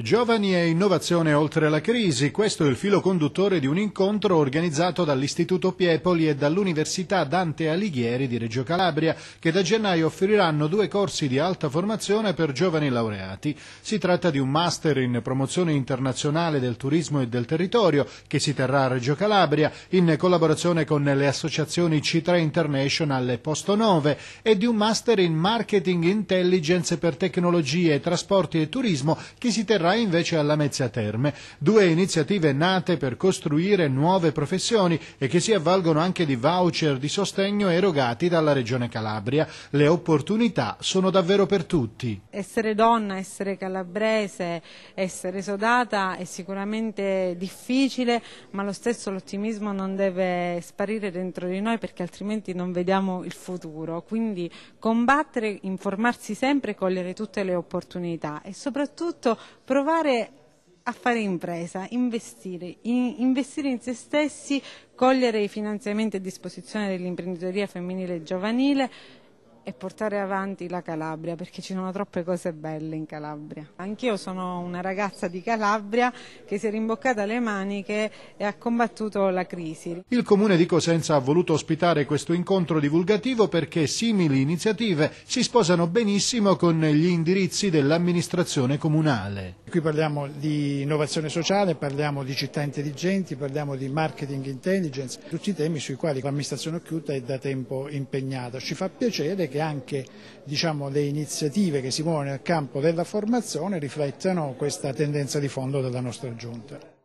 Giovani e innovazione oltre la crisi, questo è il filo conduttore di un incontro organizzato dall'Istituto Piepoli e dall'Università Dante Alighieri di Reggio Calabria, che da gennaio offriranno due corsi di alta formazione per giovani laureati. Si tratta di un master in promozione internazionale del turismo e del territorio, che si terrà a Reggio Calabria, in collaborazione con le associazioni C3 International e Posto 9, e di un master in marketing intelligence per tecnologie, trasporti e turismo, che si terrà Rai invece alla Lamezia Terme, due iniziative nate per costruire nuove professioni e che si avvalgono anche di voucher di sostegno erogati dalla Regione Calabria. Le opportunità sono davvero per tutti. Essere donna, essere calabrese, essere sodata è sicuramente difficile, ma lo stesso l'ottimismo non deve sparire dentro di noi perché altrimenti non vediamo il futuro. Quindi combattere, informarsi sempre e cogliere tutte le opportunità e soprattutto provare a fare impresa, investire, in, investire in se stessi, cogliere i finanziamenti a disposizione dell'imprenditoria femminile e giovanile, e portare avanti la Calabria perché ci sono troppe cose belle in Calabria. Anch'io sono una ragazza di Calabria che si è rimboccata le maniche e ha combattuto la crisi. Il comune di Cosenza ha voluto ospitare questo incontro divulgativo perché simili iniziative si sposano benissimo con gli indirizzi dell'amministrazione comunale. Qui parliamo di innovazione sociale, parliamo di città intelligenti, parliamo di marketing intelligence, tutti i temi sui quali l'amministrazione occhiuta è da tempo impegnata. Ci fa piacere che e anche diciamo, le iniziative che si muovono nel campo della formazione riflettano questa tendenza di fondo della nostra Giunta.